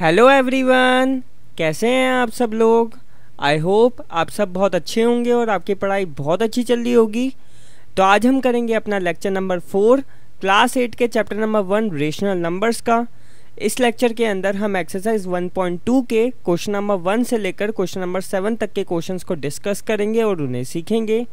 hello everyone कैसे हैं आप सब लोग आई होप आप सब बहुत अच्छे होंगे और आपकी पढ़ाई बहुत अच्छी चल रही होगी तो आज हम करेंगे अपना lecture number four class eight के chapter number one rational numbers का इस लेक्चर के अंदर हम एक्सरसाइज 1.2 के क्वेश्चन नंबर वन से लेकर क्वेश्चन नंबर सेवन तक के क्वेश्चंस को डिस्कस करेंगे और उन्हें सीखेंगे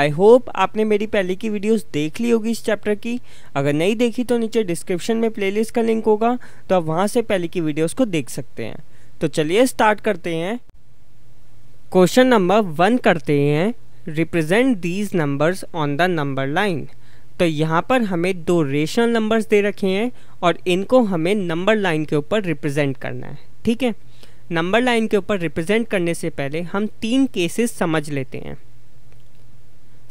आई होप आपने मेरी पहले की वीडियोस देख ली होगी इस चैप्टर की अगर नहीं देखी तो नीचे डिस्क्रिप्शन में प्लेलिस्ट का लिंक होगा तो आप वहाँ से पहले की वीडियोज़ को देख सकते हैं तो चलिए स्टार्ट करते हैं क्वेश्चन नंबर वन करते हैं represent these numbers on the number line तो यहाँ पर हमें दो रेशनल नंबर्स दे रखे हैं और इनको हमें नंबर लाइन के ऊपर रिप्रेजेंट करना है ठीक है नंबर लाइन के ऊपर रिप्रेजेंट करने से पहले हम तीन केसेस समझ लेते हैं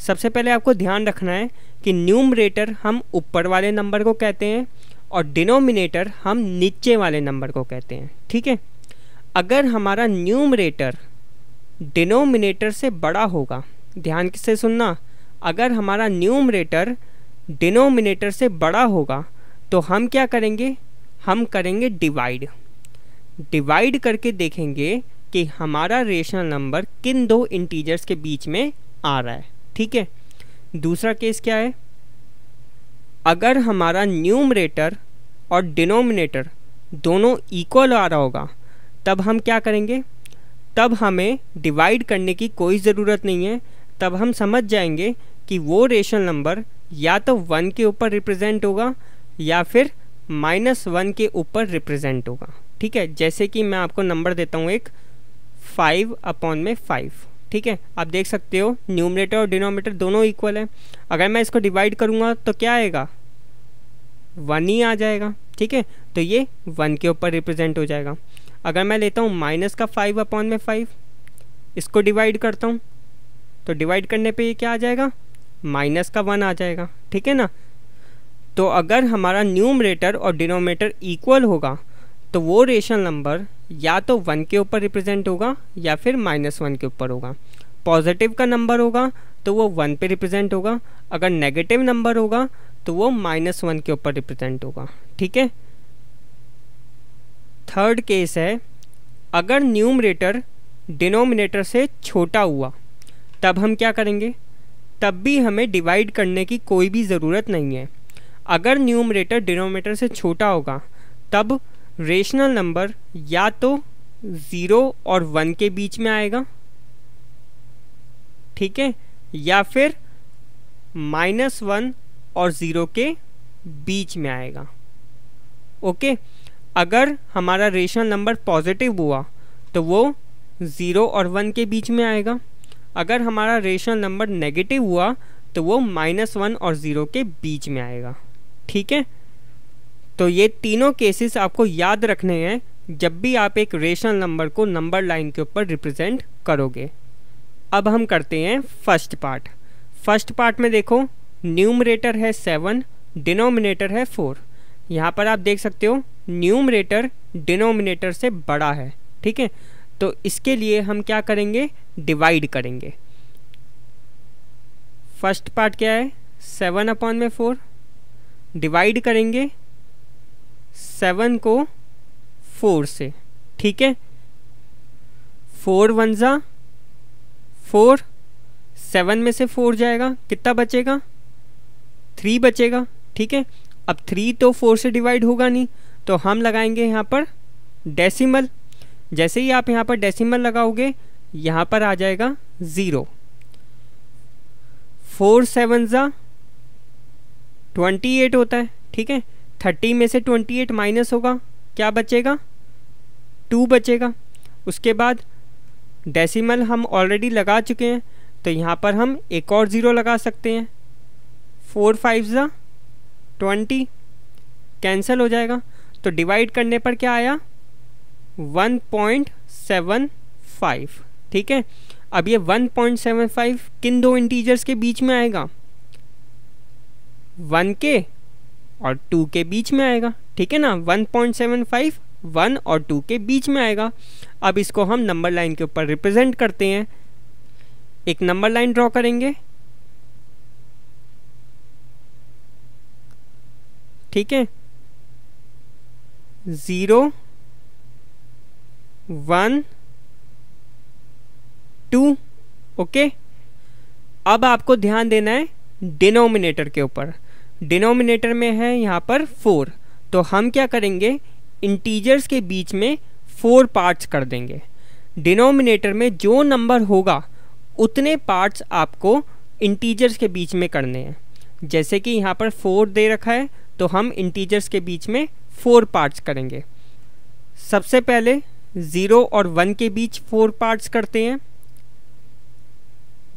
सबसे पहले आपको ध्यान रखना है कि न्यूमरेटर हम ऊपर वाले नंबर को कहते हैं और डिनोमिनेटर हम नीचे वाले नंबर को कहते हैं ठीक है अगर हमारा न्यूमरेटर डिनोमिनेटर से बड़ा होगा ध्यान से सुनना अगर हमारा न्यूमरेटर डिनोमिनेटर से बड़ा होगा तो हम क्या करेंगे हम करेंगे डिवाइड डिवाइड करके देखेंगे कि हमारा रेशनल नंबर किन दो इंटीजर्स के बीच में आ रहा है ठीक है दूसरा केस क्या है अगर हमारा न्यूमरेटर और डिनोमिनेटर दोनों इक्वल आ रहा होगा तब हम क्या करेंगे तब हमें डिवाइड करने की कोई ज़रूरत नहीं है तब हम समझ जाएंगे कि वो रेशनल नंबर या तो वन के ऊपर रिप्रेजेंट होगा या फिर माइनस वन के ऊपर रिप्रेजेंट होगा ठीक है जैसे कि मैं आपको नंबर देता हूँ एक फाइव अपॉन में फाइव ठीक है आप देख सकते हो न्यूमरेटर और डिनोमीटर दोनों इक्वल है अगर मैं इसको डिवाइड करूँगा तो क्या आएगा वन ही आ जाएगा ठीक है तो ये वन के ऊपर रिप्रेजेंट हो जाएगा अगर मैं लेता हूँ माइनस का फाइव अपॉन में फाइव इसको डिवाइड करता हूँ तो डिवाइड करने पे ये क्या आ जाएगा माइनस का वन आ जाएगा ठीक है ना तो अगर हमारा न्यूमरेटर और डिनोमेटर इक्वल होगा तो वो रेशनल नंबर या तो वन के ऊपर रिप्रेजेंट होगा या फिर माइनस वन के ऊपर होगा पॉजिटिव का नंबर होगा तो वो वन पे रिप्रेजेंट होगा अगर नेगेटिव नंबर होगा तो वो माइनस वन के ऊपर रिप्रेजेंट होगा ठीक है थर्ड केस है अगर न्यूमरेटर डिनोमिनेटर से छोटा हुआ तब हम क्या करेंगे तब भी हमें डिवाइड करने की कोई भी ज़रूरत नहीं है अगर न्यूमरेटर डिनोमीटर से छोटा होगा तब रेशनल नंबर या तो ज़ीरो और वन के बीच में आएगा ठीक है या फिर माइनस वन और ज़ीरो के बीच में आएगा ओके अगर हमारा रेशनल नंबर पॉजिटिव हुआ तो वो ज़ीरो और वन के बीच में आएगा अगर हमारा रेशनल नंबर नेगेटिव हुआ तो वो माइनस वन और ज़ीरो के बीच में आएगा ठीक है तो ये तीनों केसेस आपको याद रखने हैं जब भी आप एक रेशनल नंबर को नंबर लाइन के ऊपर रिप्रेजेंट करोगे अब हम करते हैं फर्स्ट पार्ट फर्स्ट पार्ट में देखो न्यूमरेटर है सेवन डिनोमिनेटर है फोर यहाँ पर आप देख सकते हो न्यूमरेटर डिनोमिनेटर से बड़ा है ठीक है तो इसके लिए हम क्या करेंगे डिवाइड करेंगे फर्स्ट पार्ट क्या है सेवन अपॉन में फोर डिवाइड करेंगे सेवन को फोर से ठीक है फोर वन ज़ा फोर सेवन में से फोर जाएगा कितना बचेगा थ्री बचेगा ठीक है अब थ्री तो फोर से डिवाइड होगा नहीं तो हम लगाएंगे यहाँ पर डेसिमल जैसे ही आप यहाँ पर डेसिमल लगाओगे यहाँ पर आ जाएगा ज़ीरो फोर सेवन ज़ा ट्वेंटी एट होता है ठीक है थर्टी में से ट्वेंटी एट माइनस होगा क्या बचेगा टू बचेगा उसके बाद डेसिमल हम ऑलरेडी लगा चुके हैं तो यहाँ पर हम एक और ज़ीरो लगा सकते हैं फोर फाइव ज़ा ट्वेंटी कैंसिल हो जाएगा तो डिवाइड करने पर क्या आया 1.75 ठीक है अब ये 1.75 किन दो इंटीजर्स के बीच में आएगा 1 के और 2 के बीच में आएगा ठीक है ना 1.75 1 और 2 के बीच में आएगा अब इसको हम नंबर लाइन के ऊपर रिप्रेजेंट करते हैं एक नंबर लाइन ड्रॉ करेंगे ठीक है ज़ीरो वन टू ओके अब आपको ध्यान देना है डिनोमिनेटर के ऊपर डिनोमिनेटर में है यहाँ पर फोर तो हम क्या करेंगे इंटीजर्स के बीच में फोर पार्ट्स कर देंगे डिनोमिनेटर में जो नंबर होगा उतने पार्ट्स आपको इंटीजर्स के बीच में करने हैं जैसे कि यहाँ पर फोर दे रखा है तो हम इंटीजर्स के बीच में फोर पार्ट्स करेंगे सबसे पहले ज़ीरो और वन के बीच फोर पार्ट्स करते हैं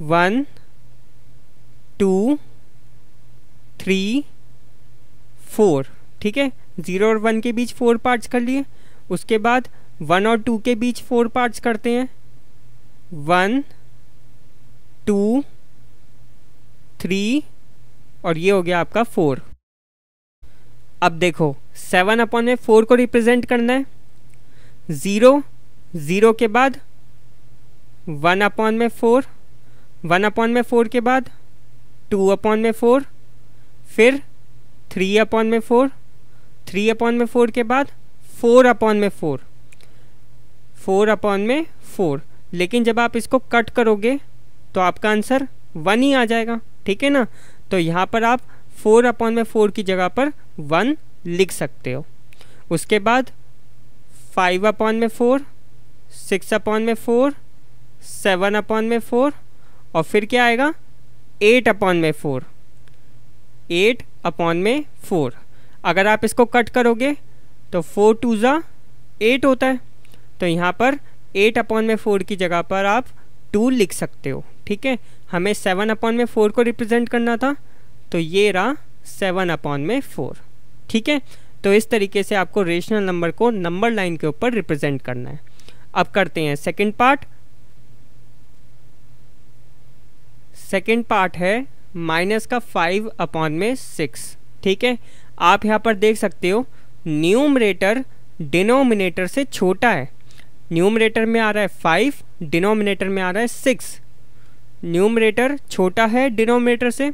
वन टू थ्री फोर ठीक है ज़ीरो और वन के बीच फोर पार्ट्स कर लिए उसके बाद वन और टू के बीच फोर पार्ट्स करते हैं वन टू थ्री और ये हो गया आपका फोर अब देखो सेवन अपॉन में फोर को रिप्रेजेंट करना है ज़ीरो ज़ीरो के बाद वन अपॉन में फ़ोर वन अपॉन में फ़ोर के बाद टू अपॉन में फ़ोर फिर थ्री अपॉन में फ़ोर थ्री अपॉन में फ़ोर के बाद फोर अपॉन में फ़ोर फोर अपॉन में फ़ोर लेकिन जब आप इसको कट करोगे तो आपका आंसर वन ही आ जाएगा ठीक है ना तो यहाँ पर आप फोर अपॉन में फ़ोर की जगह पर वन लिख सकते हो उसके बाद फाइव अपॉन में फोर सिक्स अपॉन में फोर सेवन अपॉन में फोर और फिर क्या आएगा एट अपॉन में फोर एट अपॉन में फोर अगर आप इसको कट करोगे तो फोर टू ज़ा एट होता है तो यहाँ पर एट अपॉन में फोर की जगह पर आप टू लिख सकते हो ठीक है हमें सेवन अपॉन में फोर को रिप्रेजेंट करना था तो ये रहा सेवन अपॉन में फोर ठीक है तो इस तरीके से आपको रेशनल नंबर को नंबर लाइन के ऊपर रिप्रेजेंट करना है अब करते हैं सेकेंड पार्ट सेकेंड पार्ट है माइनस का फाइव अपॉन में सिक्स ठीक है आप यहाँ पर देख सकते हो न्यूमरेटर डिनोमिनेटर से छोटा है न्यूमरेटर में आ रहा है फाइव डिनोमिनेटर में आ रहा है सिक्स न्यूमरेटर छोटा है डिनोमिनेटर से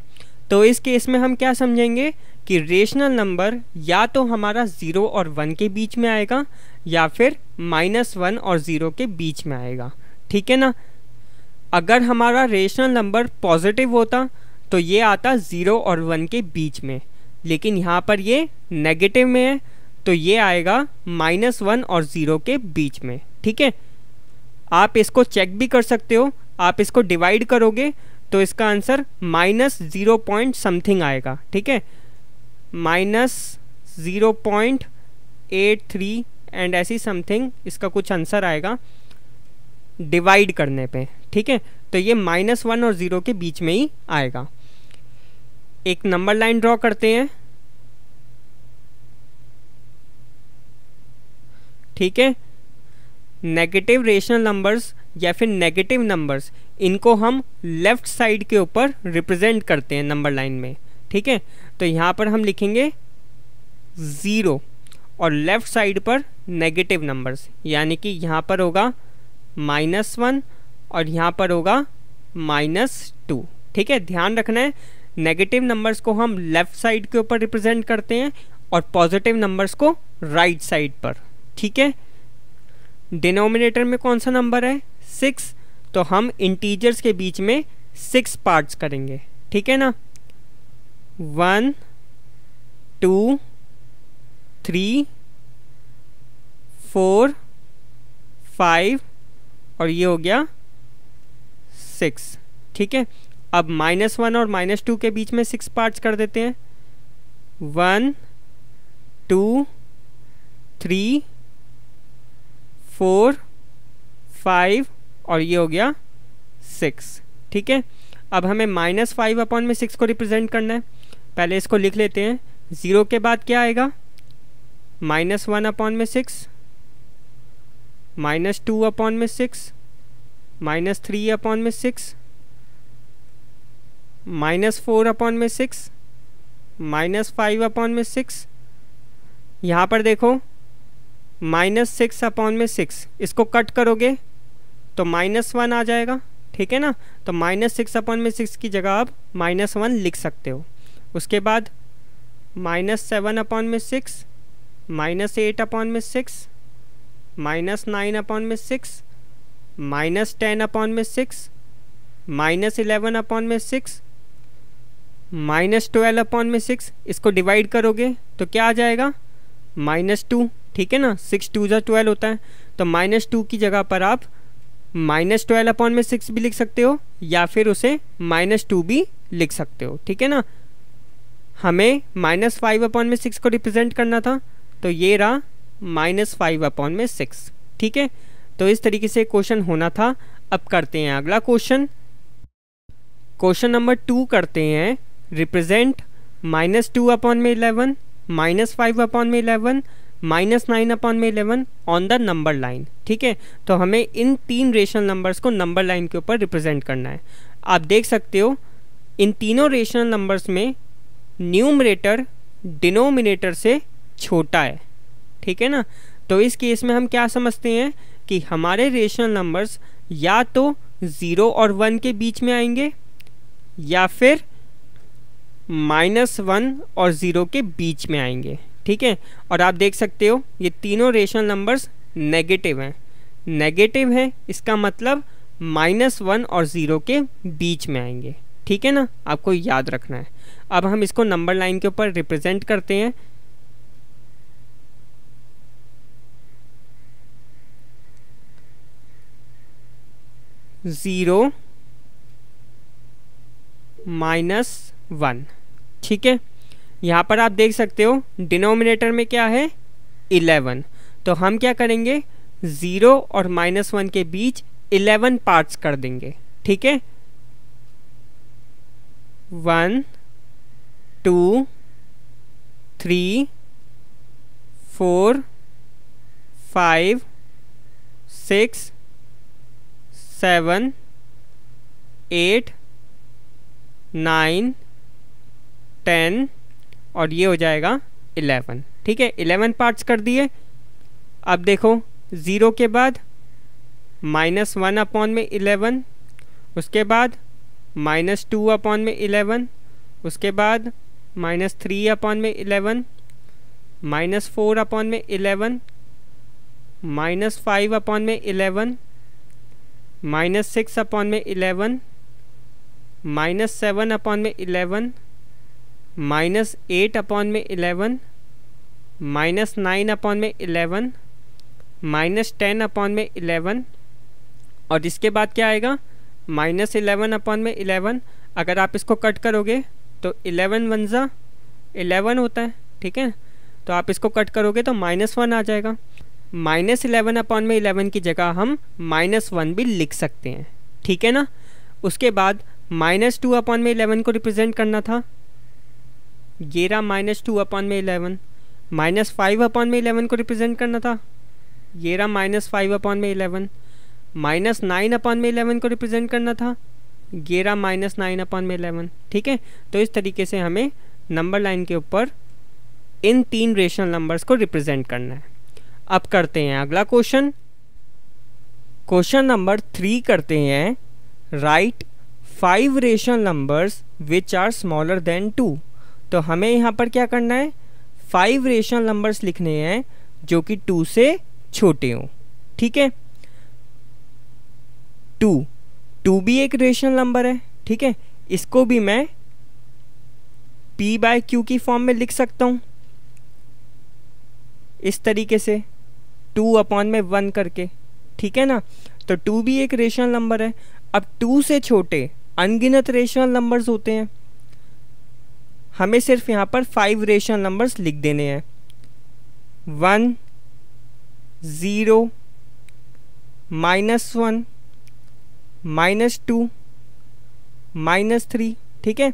तो इस केस में हम क्या समझेंगे कि रेशनल नंबर या तो हमारा ज़ीरो और वन के बीच में आएगा या फिर माइनस वन और ज़ीरो के बीच में आएगा ठीक है ना अगर हमारा रेशनल नंबर पॉजिटिव होता तो ये आता ज़ीरो और वन के बीच में लेकिन यहाँ पर ये नेगेटिव में है तो ये आएगा माइनस वन और ज़ीरो के बीच में ठीक है आप इसको चेक भी कर सकते हो आप इसको डिवाइड करोगे तो इसका answer minus zero point something आएगा ठीक है minus zero point eight three and ऐसी समथिंग इसका कुछ आंसर आएगा डिवाइड करने पे ठीक है तो ये माइनस वन और ज़ीरो के बीच में ही आएगा एक नंबर लाइन ड्रॉ करते हैं ठीक है नेगेटिव रेशनल नंबर्स या फिर नेगेटिव नंबर्स इनको हम लेफ़्ट साइड के ऊपर रिप्रेजेंट करते हैं नंबर लाइन में ठीक है तो यहाँ पर हम लिखेंगे ज़ीरो और लेफ़्ट साइड पर नेगेटिव नंबर्स यानी कि यहाँ पर होगा माइनस वन और यहाँ पर होगा माइनस टू ठीक है ध्यान रखना है नेगेटिव नंबर्स को हम लेफ़्ट साइड के ऊपर रिप्रेजेंट करते हैं और पॉजिटिव नंबर्स को राइट right साइड पर ठीक है डिनोमिनेटर में कौन सा नंबर है सिक्स तो हम इंटीजर्स के बीच में सिक्स पार्ट्स करेंगे ठीक है ना one two three four five और ये हो गया सिक्स ठीक है अब माइनस वन और माइनस टू के बीच में सिक्स पार्ट्स कर देते हैं one two three four five और ये हो गया सिक्स ठीक है अब हमें माइनस फाइव अपॉन में सिक्स को रिप्रेजेंट करना है पहले इसको लिख लेते हैं ज़ीरो के बाद क्या आएगा माइनस वन अपॉन में सिक्स माइनस टू अपॉन में सिक्स माइनस थ्री अपॉन में सिक्स माइनस फोर अपॉन में सिक्स माइनस फाइव अपॉन में सिक्स यहाँ पर देखो माइनस सिक्स अपॉन में सिक्स इसको कट करोगे तो माइनस वन आ जाएगा ठीक है ना तो माइनस सिक्स अपन में सिक्स की जगह आप माइनस वन लिख सकते हो उसके बाद माइनस सेवन अपॉन में सिक्स माइनस एट अपॉन में सिक्स माइनस नाइन अपॉन में सिक्स माइनस टेन अपॉन में सिक्स माइनस इलेवन अपॉन में सिक्स माइनस ट्वेल्व अपॉन में सिक्स इसको डिवाइड करोगे तो क्या आ जाएगा माइनस टू ठीक है ना सिक्स टू जो ट्वेल्व होता है तो माइनस टू की जगह पर आप माइनस ट्वेल्व अपॉन में सिक्स भी लिख सकते हो या फिर उसे माइनस टू भी लिख सकते हो ठीक है ना हमें माइनस फाइव अपॉन में सिक्स को रिप्रेजेंट करना था तो ये रहा माइनस फाइव अपॉन में सिक्स ठीक है तो इस तरीके से क्वेश्चन होना था अब करते हैं अगला क्वेश्चन क्वेश्चन नंबर टू करते हैं रिप्रेजेंट माइनस टू अपॉन में इलेवन माइनस फाइव अपॉन में इलेवन माइनस नाइन अपॉन में eleven on the number line ठीक है तो हमें इन तीन रेशनल नंबर्स को नंबर लाइन के ऊपर रिप्रेजेंट करना है आप देख सकते हो इन तीनों रेशनल नंबर्स में न्यूमरेटर डिनोमिनेटर से छोटा है ठीक है ना तो इस केस में हम क्या समझते हैं कि हमारे रेशनल नंबर्स या तो ज़ीरो और वन के बीच में आएंगे या फिर माइनस वन और ज़ीरो के बीच में आएंगे ठीक है और आप देख सकते हो ये तीनों रेशनल नंबर्स नेगेटिव हैं नेगेटिव है इसका मतलब माइनस वन और ज़ीरो के बीच में आएंगे ठीक है ना आपको याद रखना है अब हम इसको नंबर लाइन के ऊपर रिप्रेजेंट करते हैं ज़ीरो माइनस वन ठीक है यहाँ पर आप देख सकते हो डिनोमिनेटर में क्या है इलेवन तो हम क्या करेंगे ज़ीरो और माइनस वन के बीच इलेवन पार्ट्स कर देंगे ठीक है one two three four five six seven eight nine ten और ये हो जाएगा इलेवन ठीक है इलेवन पार्ट्स कर दिए अब देखो ज़ीरो के बाद माइनस वन अपॉन में इलेवन उसके बाद माइनस टू अपॉन में इलेवन उसके बाद माइनस थ्री अपॉन में इलेवन माइनस फोर अपॉन में इलेवन माइनस फाइव अपॉन में इलेवन माइनस सिक्स अपॉन में इलेवन माइनस सेवन अपॉन में इलेवन माइनस एट अपॉन में इलेवन माइनस नाइन अपॉन में इलेवन माइनस टेन अपॉन में eleven और इसके बाद क्या आएगा माइनस इलेवन अपॉन में इलेवन अगर आप इसको कट करोगे तो इलेवन वन ज़ा इलेवन होता है ठीक है तो आप इसको कट करोगे तो माइनस वन आ जाएगा माइनस इलेवन अपॉन में इलेवन की जगह हम माइनस वन भी लिख सकते हैं ठीक है ना उसके बाद माइनस टू अपॉन में इलेवन को रिप्रेजेंट करना था ग्यारह माइनस टू अपन में इलेवन माइनस फाइव अपन में इलेवन को रिप्रेजेंट करना था ग्यारह माइनस फाइव अपन में इलेवन माइनस नाइन अपन में इलेवन को रिप्रेजेंट करना था ग्यारह माइनस नाइन अपन में इलेवन ठीक है तो इस तरीके से हमें नंबर लाइन के ऊपर इन तीन रेशनल नंबर्स को रिप्रेजेंट करना है अब करते हैं अगला क्वेश्चन क्वेश्चन नंबर थ्री करते हैं write five rational numbers which are smaller than two तो हमें यहाँ पर क्या करना है फाइव रेशनल नंबर्स लिखने हैं जो कि टू से छोटे हों ठीक है टू टू भी एक रेशनल नंबर है ठीक है इसको भी मैं पी बाय क्यू की फॉर्म में लिख सकता हूँ इस तरीके से टू अपॉन में वन करके ठीक है ना तो टू भी एक रेशनल नंबर है अब टू से छोटे अनगिनत रेशनल नंबर्स होते हैं हमें सिर्फ यहाँ पर फाइव रेशनल नंबर्स लिख देने हैं one zero minus one minus two minus three ठीक है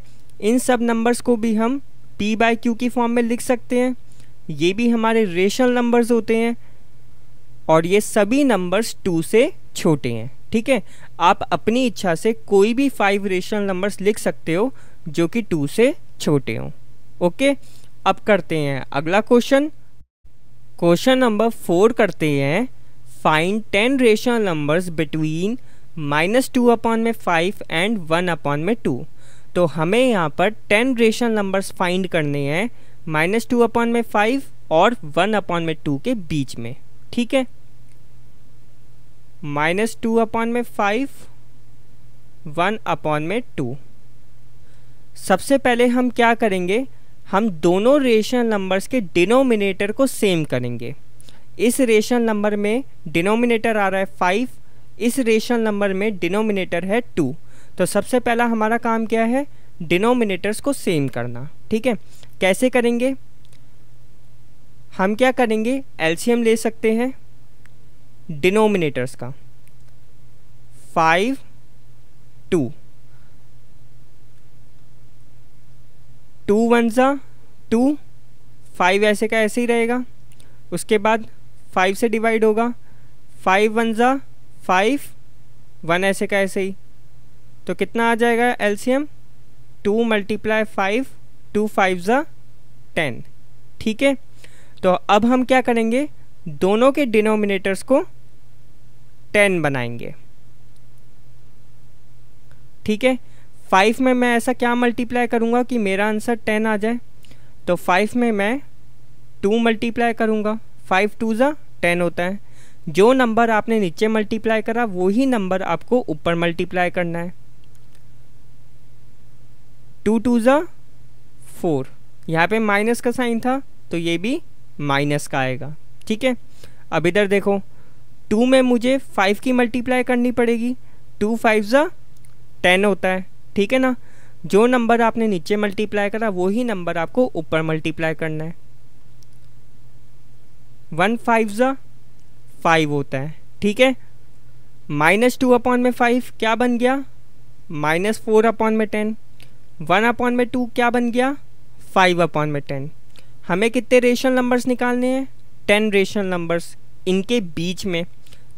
इन सब नंबर्स को भी हम पी बाई क्यू की फॉर्म में लिख सकते हैं ये भी हमारे रेशनल नंबर्स होते हैं और ये सभी नंबर्स टू से छोटे हैं ठीक है आप अपनी इच्छा से कोई भी फाइव रेशनल नंबर्स लिख सकते हो जो कि टू से छोटे हों ओके अब करते हैं अगला क्वेश्चन क्वेश्चन नंबर फोर करते हैं find ten rational numbers between minus two upon में फाइव एंड वन अपॉन में टू तो हमें यहाँ पर टेन रेशनल नंबर्स फाइंड करने हैं माइनस टू अपॉन में फाइव और वन अपॉन में टू के बीच में ठीक है माइनस टू अपॉन में फाइव वन अपॉन में टू सबसे पहले हम क्या करेंगे हम दोनों रेशनल नंबर्स के डिनोमिनेटर को सेम करेंगे इस रेशनल नंबर में डिनोमिनेटर आ रहा है फाइव इस रेशनल नंबर में डिनोमिनेटर है टू तो सबसे पहला हमारा काम क्या है डिनोमिनेटर्स को सेम करना ठीक है कैसे करेंगे हम क्या करेंगे एलसीएम ले सकते हैं डिनोमिनेटर्स का फाइव टू टू वन ज़ा टू फाइव ऐसे का ऐसे ही रहेगा उसके बाद फाइव से डिवाइड होगा फाइव वन ज़ा फाइव वन ऐसे का ऐसे ही तो कितना आ जाएगा LCM two multiply five two five ज़ा टेन ठीक है तो अब हम क्या करेंगे दोनों के डिनोमिनेटर्स को टेन बनाएंगे ठीक है फाइव में मैं ऐसा क्या मल्टीप्लाई करूँगा कि मेरा आंसर टेन आ जाए तो फाइव में मैं टू मल्टीप्लाई करूँगा फाइव टू ज़ा टेन होता है जो नंबर आपने नीचे मल्टीप्लाई करा वही नंबर आपको ऊपर मल्टीप्लाई करना है टू टू ज़ा फोर यहाँ पे माइनस का साइन था तो ये भी माइनस का आएगा ठीक है अब इधर देखो टू में मुझे फाइव की मल्टीप्लाई करनी पड़ेगी टू फाइव ज़ा टेन होता है ठीक है ना जो नंबर आपने नीचे मल्टीप्लाई करा वही नंबर आपको ऊपर मल्टीप्लाई करना है वन फाइव ज़ा फाइव होता है ठीक है माइनस टू अपॉन में फाइव क्या बन गया माइनस फोर अपॉन में टेन वन अपॉन में टू क्या बन गया फाइव अपॉन में टेन हमें कितने रेशनल नंबर्स निकालने हैं टेन रेशनल नंबर्स इनके बीच में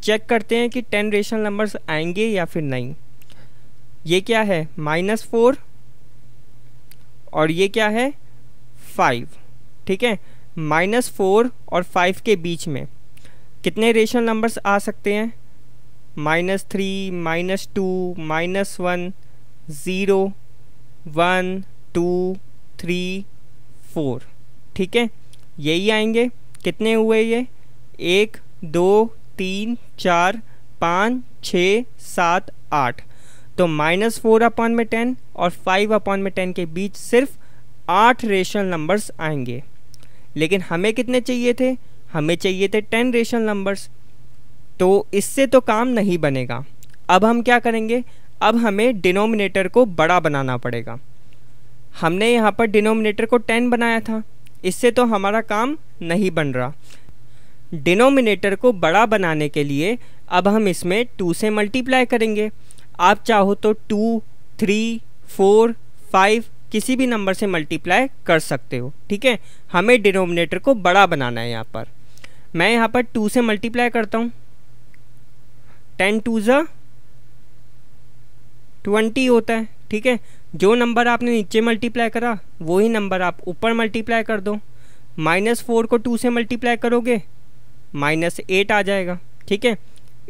चेक करते हैं कि टेन रेशनल नंबर्स आएंगे या फिर नहीं ये क्या है माइनस फोर और ये क्या है फाइव ठीक है माइनस फोर और फाइव के बीच में कितने रेशनल नंबर्स आ सकते हैं minus three minus two minus one zero one two three four ठीक है यही आएंगे कितने हुए ये एक दो तीन चार पाँच छ सात आठ तो माइनस फोर अपॉन में टेन और फाइव अपॉन में टेन के बीच सिर्फ आठ रेशनल नंबर्स आएंगे लेकिन हमें कितने चाहिए थे हमें चाहिए थे टेन रेशनल नंबर्स तो इससे तो काम नहीं बनेगा अब हम क्या करेंगे अब हमें डिनोमिनेटर को बड़ा बनाना पड़ेगा हमने यहाँ पर डिनोमिनेटर को टेन बनाया था इससे तो हमारा काम नहीं बन रहा डिनोमिनेटर को बड़ा बनाने के लिए अब हम इसमें टू से मल्टीप्लाई करेंगे आप चाहो तो टू थ्री फोर फाइव किसी भी नंबर से मल्टीप्लाई कर सकते हो ठीक है हमें डिनोमिनेटर को बड़ा बनाना है यहाँ पर मैं यहाँ पर टू से मल्टीप्लाई करता हूँ टेन टू ज़ा ट्वेंटी होता है ठीक है जो नंबर आपने नीचे मल्टीप्लाई करा वही नंबर आप ऊपर मल्टीप्लाई कर दो माइनस फोर को टू से मल्टीप्लाई करोगे माइनस एट आ जाएगा ठीक है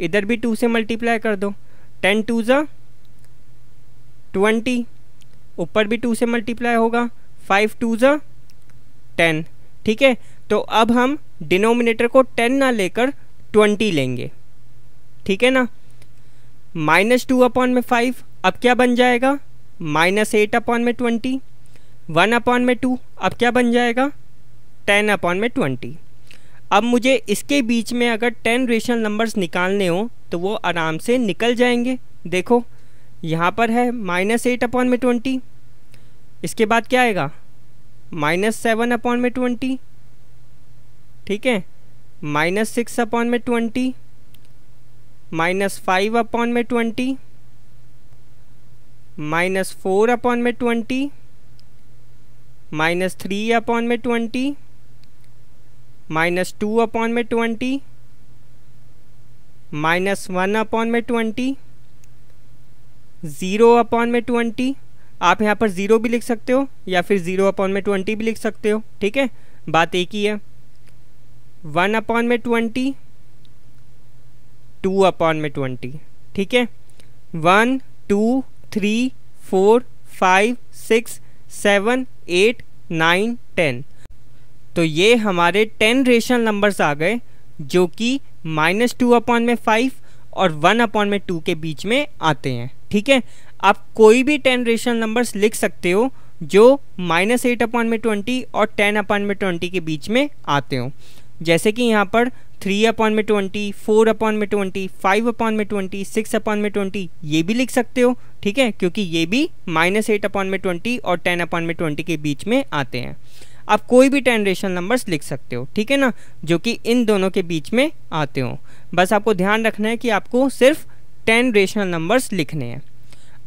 इधर भी टू से मल्टीप्लाई कर दो टेन टू ज़ा ट्वेंटी ऊपर भी टू से मल्टीप्लाई होगा फाइव टू ज़ा टेन ठीक है तो अब हम डिनोमिनेटर को टेन ना लेकर ट्वेंटी लेंगे ठीक है ना माइनस टू अपॉन में फाइव अब क्या बन जाएगा माइनस एट अपॉन में ट्वेंटी वन अपॉन में टू अब क्या बन जाएगा टेन अपॉन में ट्वेंटी अब मुझे इसके बीच में अगर टेन रेशनल नंबर्स निकालने हों तो वो आराम से निकल जाएंगे देखो यहाँ पर है माइनस एट अपॉन में ट्वेंटी इसके बाद क्या आएगा माइनस सेवन अपॉन में ट्वेंटी ठीक है माइनस सिक्स अपॉन में ट्वेंटी माइनस फाइव अपॉन में ट्वेंटी माइनस फोर अपॉन में ट्वेंटी माइनस थ्री अपॉन में ट्वेंटी माइनस टू अपॉन में ट्वेंटी माइनस वन अपॉन में ट्वेंटी ज़ीरो अपॉन में ट्वेंटी आप यहाँ पर ज़ीरो भी लिख सकते हो या फिर ज़ीरो अपॉन में ट्वेंटी भी लिख सकते हो ठीक है बात एक ही है वन अपॉन में ट्वेंटी टू अपॉन में ट्वेंटी ठीक है one two three four five six seven eight nine ten तो ये हमारे टेन रेशनल नंबर्स आ गए जो कि माइनस टू अपॉन में फाइव और वन अपॉन में टू के बीच में आते हैं ठीक है आप कोई भी टेन रेशनल नंबर्स लिख सकते हो जो माइनस एट अपॉन में ट्वेंटी और टेन अपॉन में ट्वेंटी के बीच में आते हो जैसे कि यहाँ पर थ्री अपॉन में ट्वेंटी फोर अपॉन में ट्वेंटी फाइव अपॉन में ट्वेंटी सिक्स अपॉन में ट्वेंटी ये भी लिख सकते हो ठीक है क्योंकि ये भी माइनस एट अपॉन में ट्वेंटी और टेन अपॉन में ट्वेंटी के बीच में आते हैं आप कोई भी टेन रेशनल नंबर्स लिख सकते हो ठीक है ना जो कि इन दोनों के बीच में आते हो बस आपको ध्यान रखना है कि आपको सिर्फ टेन रेशनल नंबर्स लिखने हैं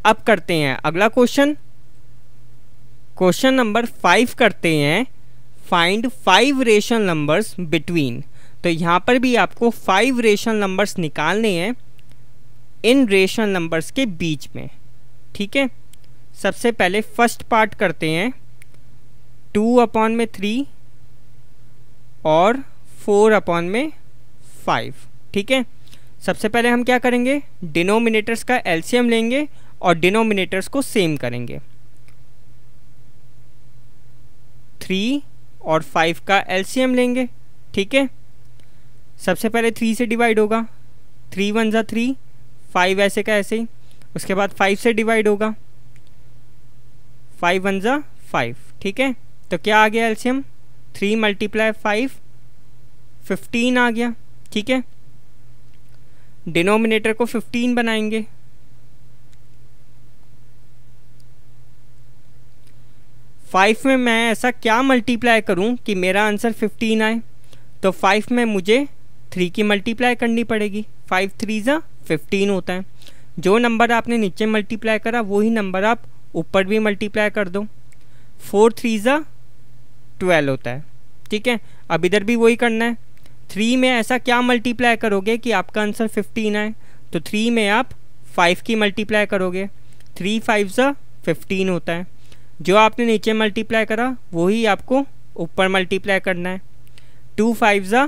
अब करते हैं अगला क्वेश्चन क्वेश्चन नंबर फाइव करते हैं find five rational numbers between तो यहाँ पर भी आपको फाइव रेशनल नंबर्स निकालने हैं इन रेशनल नंबर्स के बीच में ठीक है सबसे पहले फर्स्ट पार्ट करते हैं टू अपॉन में थ्री और फोर अपॉन में फाइव ठीक है सबसे पहले हम क्या करेंगे डिनोमिनेटर्स का एलसीएम लेंगे और डिनोमिनेटर्स को सेम करेंगे थ्री और फाइव का एलसीएम लेंगे ठीक है सबसे पहले थ्री से डिवाइड होगा थ्री वन ज़ा थ्री फाइव ऐसे का ऐसे ही उसके बाद फाइव से डिवाइड होगा फाइव वन ज़ा फाइव ठीक है तो क्या आ गया एल्शियम थ्री मल्टीप्लाई फाइव फिफ्टीन आ गया ठीक है डिनोमिनेटर को फिफ्टीन बनाएंगे फाइव में मैं ऐसा क्या मल्टीप्लाई करूं कि मेरा आंसर फिफ्टीन आए तो फाइव में मुझे थ्री की मल्टीप्लाई करनी पड़ेगी फाइव थ्री ज़ा फिफ्टीन होता है जो नंबर आपने नीचे मल्टीप्लाई करा वही नंबर आप ऊपर भी मल्टीप्लाई कर दो फोर थ्री ज़ा ट्वेल्व होता है ठीक है अब इधर भी वही करना है थ्री में ऐसा क्या मल्टीप्लाई करोगे कि आपका आंसर फिफ्टीन आए तो थ्री में आप फाइव की मल्टीप्लाई करोगे थ्री फाइव ज फिफ्टीन होता है जो आपने नीचे मल्टीप्लाई करा वही आपको ऊपर मल्टीप्लाई करना है टू फाइव ज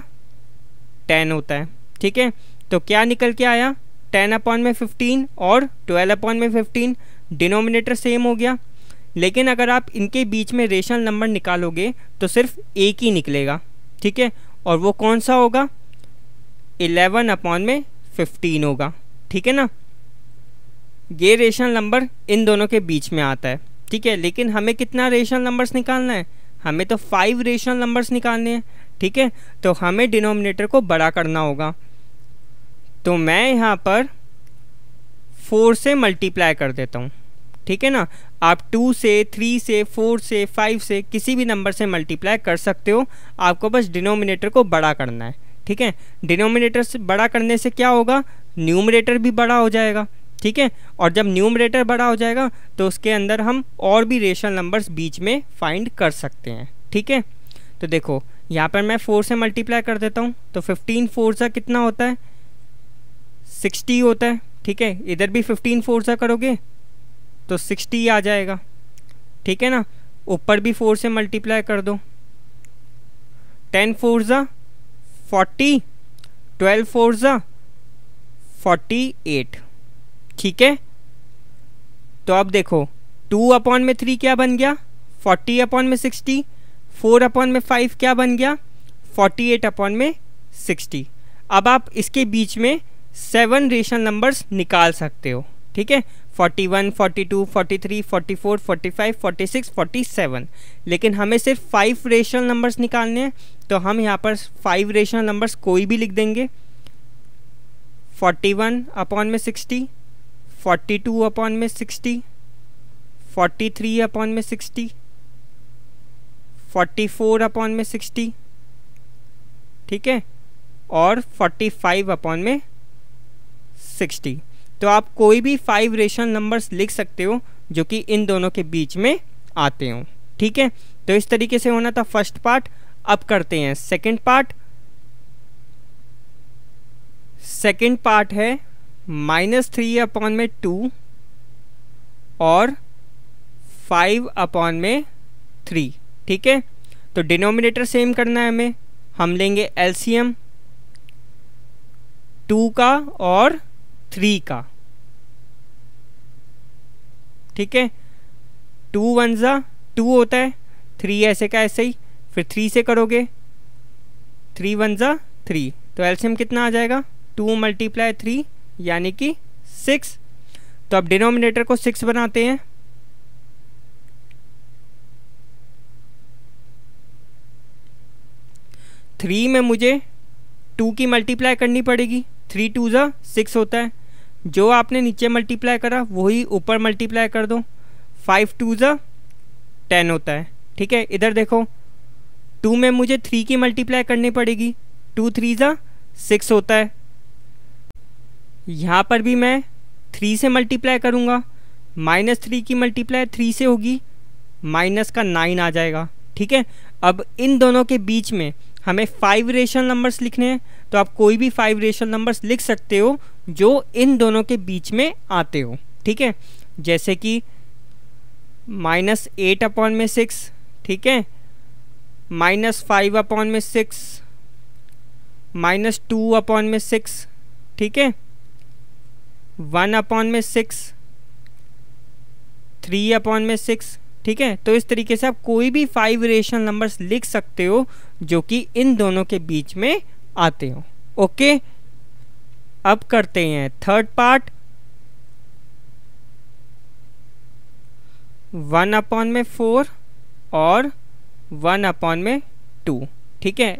टेन होता है ठीक है तो क्या निकल के आया टेन अपॉन में फिफ्टीन और ट्वेल्व अपॉन में फिफ्टीन डिनोमिनेटर सेम हो गया लेकिन अगर आप इनके बीच में रेशनल नंबर निकालोगे तो सिर्फ एक ही निकलेगा ठीक है और वो कौन सा होगा एलेवन अपॉन में फिफ्टीन होगा ठीक है ना ये रेशनल नंबर इन दोनों के बीच में आता है ठीक है लेकिन हमें कितना रेशनल नंबर्स निकालना है हमें तो फाइव रेशनल नंबर्स निकालने हैं ठीक है तो हमें डिनोमिनेटर को बड़ा करना होगा तो मैं यहाँ पर फोर से मल्टीप्लाई कर देता हूँ ठीक है ना आप टू से थ्री से फोर से फाइव से किसी भी नंबर से मल्टीप्लाई कर सकते हो आपको बस डिनोमिनेटर को बड़ा करना है ठीक है डिनोमिनेटर से बड़ा करने से क्या होगा न्यूमरेटर भी बड़ा हो जाएगा ठीक है और जब न्यूमरेटर बड़ा हो जाएगा तो उसके अंदर हम और भी रेशनल नंबर्स बीच में फाइंड कर सकते हैं ठीक है तो देखो यहाँ पर मैं फोर से मल्टीप्लाई कर देता हूँ तो फिफ्टीन फोर सा कितना होता है सिक्सटी होता है ठीक है इधर भी फिफ्टीन फोर सा करोगे तो सिक्सटी आ जाएगा ठीक है ना ऊपर भी फोर से मल्टीप्लाई कर दो टेन फोर ज़ा फोर्टी ट्वेल्व फोर ज़ा फोर्टी एट ठीक है तो अब देखो टू अपॉन में थ्री क्या बन गया फोर्टी अपॉन में सिक्सटी फोर अपॉन में फाइव क्या बन गया फोर्टी एट अपॉन में सिक्सटी अब आप इसके बीच में सेवन रेशन नंबर्स निकाल सकते हो ठीक है forty one forty two forty three forty four forty five forty six forty seven लेकिन हमें सिर्फ फाइव रेशनल नंबर्स निकालने हैं तो हम यहाँ पर फाइव रेशनल नंबर्स कोई भी लिख देंगे फोर्टी वन अपॉन में सिक्सटी फोर्टी टू अपॉन में सिक्सटी फोर्टी थ्री अपॉन में सिक्सटी फोर्टी फोर अपॉन में सिक्सटी ठीक है और फोर्टी फाइव अपॉन में सिक्सटी तो आप कोई भी फाइव रेशनल नंबर्स लिख सकते हो जो कि इन दोनों के बीच में आते हो ठीक है तो इस तरीके से होना था फर्स्ट पार्ट अब करते हैं सेकंड पार्ट सेकंड पार्ट है माइनस थ्री अपॉन में टू और फाइव अपॉन में थ्री ठीक है तो डिनोमिनेटर सेम करना है हमें हम लेंगे एलसीएम टू का और थ्री का ठीक है टू वन ज़ा टू होता है थ्री ऐसे का ऐसे ही फिर थ्री से करोगे थ्री वन ज़ा थ्री तो एल्शियम कितना आ जाएगा टू मल्टीप्लाई थ्री यानी कि सिक्स तो अब डिनोमिनेटर को सिक्स बनाते हैं थ्री में मुझे टू की मल्टीप्लाई करनी पड़ेगी थ्री टू ज़ा सिक्स होता है जो आपने नीचे मल्टीप्लाई करा वही ऊपर मल्टीप्लाई कर दो फाइव टू ज़ा टेन होता है ठीक है इधर देखो टू में मुझे थ्री की मल्टीप्लाई करनी पड़ेगी टू थ्री ज़ा सिक्स होता है यहाँ पर भी मैं थ्री से मल्टीप्लाई करूँगा माइनस थ्री की मल्टीप्लाई थ्री से होगी माइनस का नाइन आ जाएगा ठीक है अब इन दोनों के बीच में हमें फाइव रेशनल नंबर्स लिखने हैं तो आप कोई भी फाइव रेशल नंबर्स लिख सकते हो जो इन दोनों के बीच में आते हो ठीक है जैसे कि माइनस एट अपॉन में सिक्स ठीक है माइनस फाइव अपॉन में सिक्स माइनस टू अपॉन में सिक्स ठीक है वन अपॉन में सिक्स थ्री अपॉन में सिक्स ठीक है तो इस तरीके से आप कोई भी फाइव रेशनल नंबर्स लिख सकते हो जो कि इन दोनों के बीच में आते हो ओके अब करते हैं थर्ड पार्ट वन अपॉन में फोर और वन अपॉन में टू ठीक है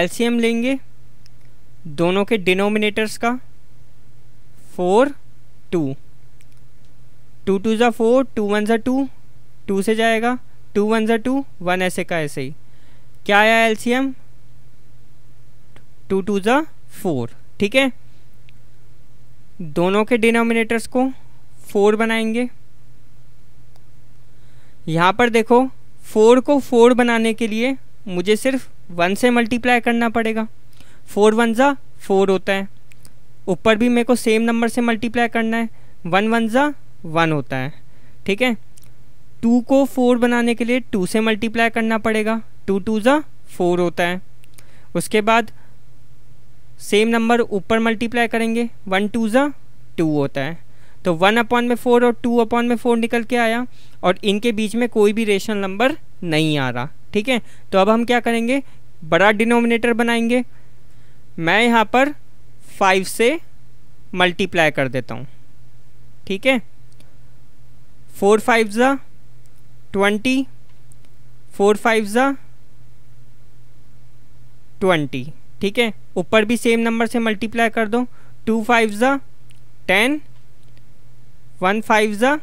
एलसीएम लेंगे दोनों के डिनोमिनेटर्स का फोर टू टू टू ज़ा फोर टू वन ज़ा टू टू से जाएगा टू वन ज़ा टू वन ऐसे का ऐसे ही क्या आया एलसीएम टू टू ज़ा फोर ठीक है दोनों के डिनोमिनेटर्स को फोर बनाएंगे यहाँ पर देखो फोर को फोर बनाने के लिए मुझे सिर्फ वन से मल्टीप्लाई करना पड़ेगा फोर वन ज़ा फोर होता है ऊपर भी मेरे को सेम नंबर से मल्टीप्लाई करना है वन वन ज़ा वन होता है ठीक है टू को फोर बनाने के लिए टू से मल्टीप्लाई करना पड़ेगा टू टू ज़ा फोर होता है उसके बाद सेम नंबर ऊपर मल्टीप्लाई करेंगे वन टू ज़ा टू होता है तो वन अपॉन में फ़ोर और टू अपॉन में फ़ोर निकल के आया और इनके बीच में कोई भी रेशनल नंबर नहीं आ रहा ठीक है तो अब हम क्या करेंगे बड़ा डिनोमिनेटर बनाएंगे मैं यहाँ पर फाइव से मल्टीप्लाई कर देता हूँ ठीक है फोर फाइव ज़ा ट्वेंटी फोर फाइव ज़ा ट्वेंटी ठीक है ऊपर भी सेम नंबर से मल्टीप्लाई कर दो टू फाइव ज़ा टेन वन फाइव ज़ा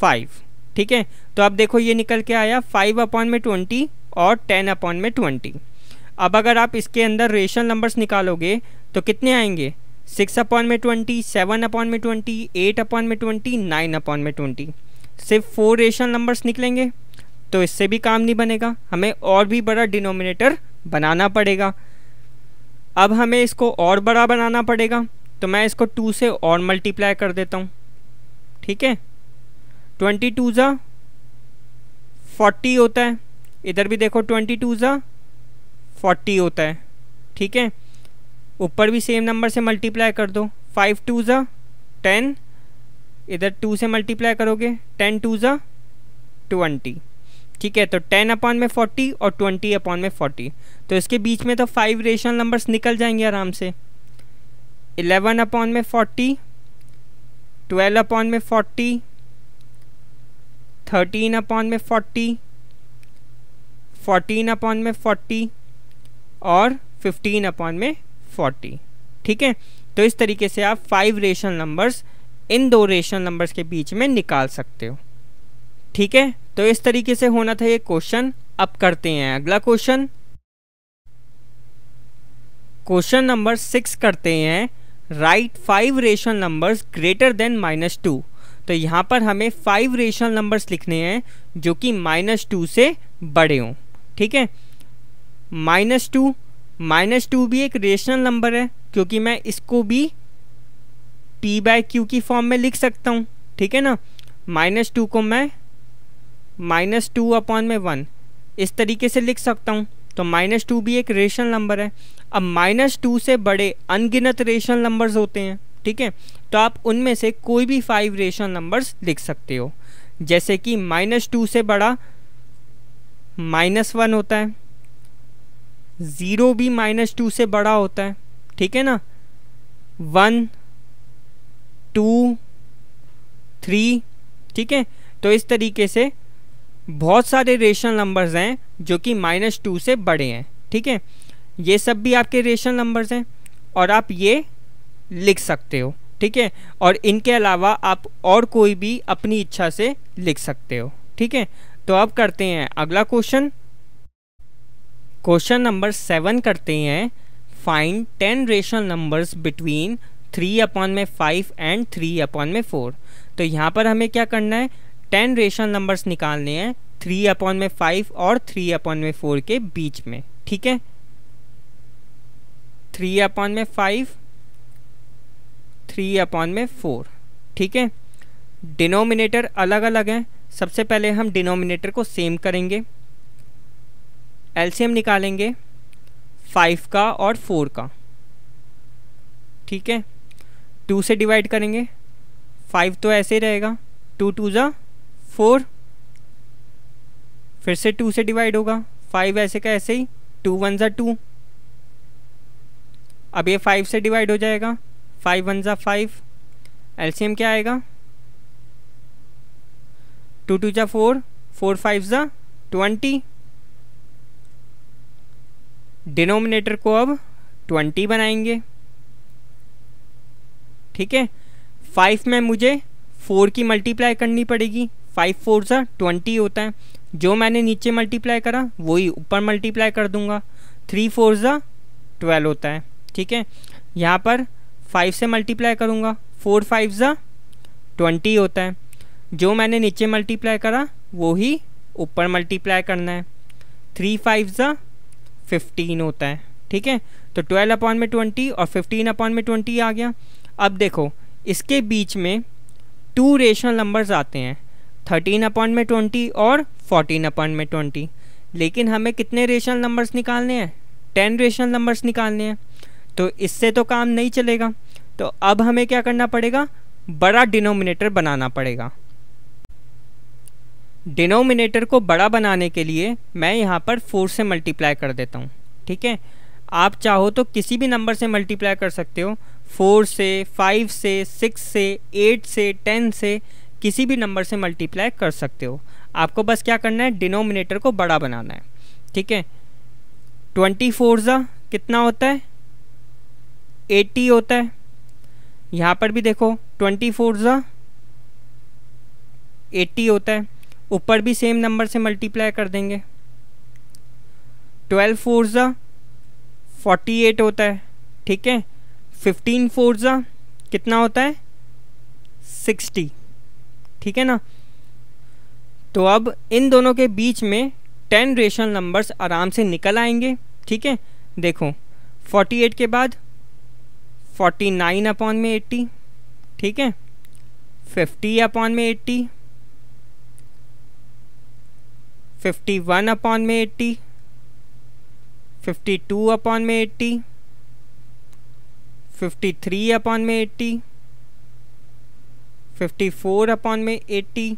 फाइव ठीक है तो अब देखो ये निकल के आया फाइव अपॉन में ट्वेंटी और टेन अपॉन में ट्वेंटी अब अगर आप इसके अंदर रेशनल नंबर्स निकालोगे तो कितने आएंगे सिक्स अपॉन में ट्वेंटी सेवन अपॉन में ट्वेंटी एट अपॉन में ट्वेंटी नाइन अपॉन में ट्वेंटी सिर्फ फोर रेशनल नंबर्स निकलेंगे तो इससे भी काम नहीं बनेगा हमें और भी बड़ा डिनोमिनेटर बनाना पड़ेगा अब हमें इसको और बड़ा बनाना पड़ेगा तो मैं इसको टू से और मल्टीप्लाई कर देता हूँ ठीक है ट्वेंटी टू ज़ा फोर्टी होता है इधर भी देखो ट्वेंटी टू ज़ा फोर्टी होता है ठीक है ऊपर भी सेम नंबर से मल्टीप्लाई कर दो फाइव टू ज़ा टेन इधर टू से मल्टीप्लाई करोगे टेन टू ज़ा ट्वेंटी ठीक है तो टेन अपॉन में फोर्टी और ट्वेंटी अपॉन में फोर्टी तो इसके बीच में तो फाइव रेशनल नंबर्स निकल जाएंगे आराम से इलेवन अपॉन में फोर्टी ट्वेल्व अपॉन में फोर्टी थर्टीन अपॉन में फोर्टी फोर्टीन अपॉन में फोर्टी और फिफ्टीन अपॉन में फोर्टी ठीक है तो इस तरीके से आप फाइव रेशनल नंबर्स इन दो रेशनल नंबर्स के बीच में निकाल सकते हो ठीक है तो इस तरीके से होना था ये क्वेश्चन अब करते हैं अगला क्वेश्चन क्वेश्चन नंबर सिक्स करते हैं write five rational numbers greater than minus two तो यहाँ पर हमें फाइव रेशनल नंबर्स लिखने हैं जो कि माइनस टू से बड़े हों ठीक है माइनस टू माइनस टू भी एक रेशनल नंबर है क्योंकि मैं इसको भी पी बाय क्यू की फॉर्म में लिख सकता हूँ ठीक है ना माइनस टू को मैं माइनस टू अपॉन में वन इस तरीके से लिख सकता हूँ तो माइनस टू भी एक रेशनल नंबर है अब माइनस टू से बड़े अनगिनत रेशनल नंबर्स होते हैं ठीक है तो आप उनमें से कोई भी फाइव रेशनल नंबर्स लिख सकते हो जैसे कि माइनस टू से बड़ा माइनस वन होता है ज़ीरो भी माइनस टू से बड़ा होता है ठीक है ना वन टू थ्री ठीक है तो इस तरीके से बहुत सारे रेशनल नंबर्स हैं जो कि माइनस टू से बड़े हैं ठीक है ये सब भी आपके रेशनल नंबर्स हैं और आप ये लिख सकते हो ठीक है और इनके अलावा आप और कोई भी अपनी इच्छा से लिख सकते हो ठीक है तो अब करते हैं अगला क्वेश्चन क्वेश्चन नंबर सेवन करते हैं find ten rational numbers between three upon में फाइव एंड थ्री अपॉन में फोर तो यहाँ पर हमें क्या करना है टेन रेशनल नंबर्स निकालने हैं थ्री अपॉन में फाइव और थ्री अपॉन में फोर के बीच में ठीक है थ्री अपॉन में फाइव थ्री अपॉन में फोर ठीक है डिनोमिनेटर अलग अलग हैं सबसे पहले हम डिनोमिनेटर को सेम करेंगे एलसीएम निकालेंगे फाइव का और फोर का ठीक है टू से डिवाइड करेंगे फाइव तो ऐसे ही रहेगा टू टू ज़ा फोर फिर से टू से डिवाइड होगा फाइव ऐसे का ऐसे ही टू वन ज़ा टू अब ये फाइव से डिवाइड हो जाएगा फाइव वन ज़ा फाइव एलसीएम क्या आएगा टू टू ज़ा फोर फोर फाइव ज़ा ट्वेंटी डिनोमिनेटर को अब ट्वेंटी बनाएंगे ठीक है फाइव में मुझे फोर की मल्टीप्लाई करनी पड़ेगी फाइव फोर सा ट्वेंटी होता है जो मैंने नीचे मल्टीप्लाई करा वही ऊपर मल्टीप्लाई कर दूंगा थ्री फोर सा ट्वेल्व होता है ठीक है यहाँ पर फाइव से मल्टीप्लाई करूँगा फोर फाइव ज़ा ट्वेंटी होता है जो मैंने नीचे मल्टीप्लाई करा वो ही ऊपर मल्टीप्लाई करना है थ्री फाइव ज़ा फिफ्टीन होता है ठीक है तो ट्वेल्व अपॉन में ट्वेंटी और फिफ्टीन अपॉन में ट्वेंटी आ गया अब देखो इसके बीच में टू रेशनल नंबर्स आते हैं थर्टीन अपॉइंट में ट्वेंटी और फोर्टीन अपॉइंट में ट्वेंटी लेकिन हमें कितने रेशनल नंबर्स निकालने हैं टेन रेशनल नंबर्स निकालने हैं तो इससे तो काम नहीं चलेगा तो अब हमें क्या करना पड़ेगा बड़ा डिनोमिनेटर बनाना पड़ेगा डिनोमिनेटर को बड़ा बनाने के लिए मैं यहाँ पर फोर से मल्टीप्लाई कर देता हूँ ठीक है आप चाहो तो किसी भी नंबर से मल्टीप्लाई कर सकते हो फोर से फाइव से सिक्स से एट से टेन से किसी भी नंबर से मल्टीप्लाई कर सकते हो आपको बस क्या करना है डिनोमिनेटर को बड़ा बनाना है ठीक है ट्वेंटी फोर कितना होता है एटी होता है यहाँ पर भी देखो ट्वेंटी फोर ज़ा एट्टी होता है ऊपर भी सेम नंबर से मल्टीप्लाई कर देंगे ट्वेल्व फोर फोर्टी एट होता है ठीक है फिफ्टीन फोर कितना होता है सिक्सटी ठीक है ना तो अब इन दोनों के बीच में टेन रेशनल नंबर्स आराम से निकल आएंगे ठीक है देखो 48 के बाद 49 नाइन अपॉन में 80 ठीक है 50 अपॉन में 80 वन अपॉन में एट्टी फिफ्टी टू अपॉन में एट्टी फिफ्टी थ्री अपॉन में एट्टी फिफ्टी फोर अपॉन में एट्टी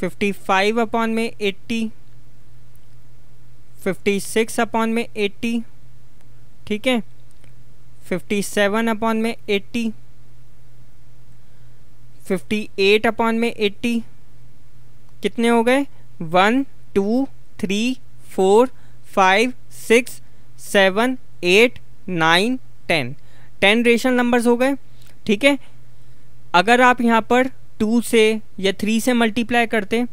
फिफ्टी फाइव अपॉन में एट्टी फिफ्टी सिक्स अपॉन में एट्टी ठीक है फिफ्टी सेवन अपॉन में एट्टी फिफ्टी एट अपॉन में एट्टी कितने हो गए one two three four five six seven eight nine ten ten rational numbers हो गए ठीक है अगर आप यहाँ पर टू से या थ्री से मल्टीप्लाई करते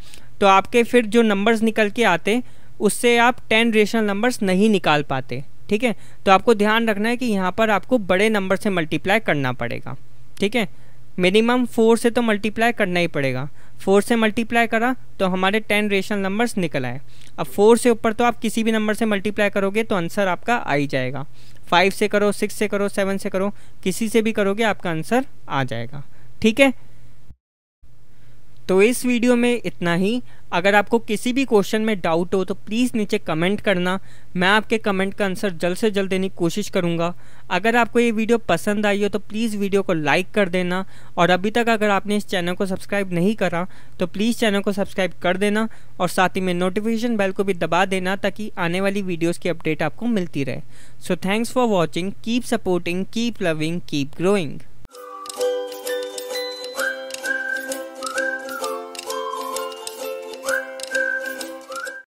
तो आपके फिर जो नंबर्स निकल के आते उससे आप टेन रेशनल नंबर्स नहीं निकाल पाते ठीक है तो आपको ध्यान रखना है कि यहाँ पर आपको बड़े नंबर से मल्टीप्लाई करना पड़ेगा ठीक है मिनिमम फोर से तो मल्टीप्लाई करना ही पड़ेगा फोर से मल्टीप्लाई करा तो हमारे टेन रेशनल नंबर्स निकल आए अब फोर से ऊपर तो आप किसी भी नंबर से मल्टीप्लाई करोगे तो आंसर आपका आ ही जाएगा फाइव से करो सिक्स से करो सेवन से करो किसी से भी करोगे आपका आंसर आ जाएगा ठीक है तो इस वीडियो में इतना ही अगर आपको किसी भी क्वेश्चन में डाउट हो तो प्लीज़ नीचे कमेंट करना मैं आपके कमेंट का आंसर जल्द से जल्द देने की कोशिश करूँगा अगर आपको ये वीडियो पसंद आई हो तो प्लीज़ वीडियो को लाइक कर देना और अभी तक अगर आपने इस चैनल को सब्सक्राइब नहीं करा तो प्लीज़ चैनल को सब्सक्राइब कर देना और साथ ही में नोटिफिकेशन बेल को भी दबा देना ताकि आने वाली वीडियोज़ की अपडेट आपको मिलती रहे so thanks for watching keep supporting keep loving keep growing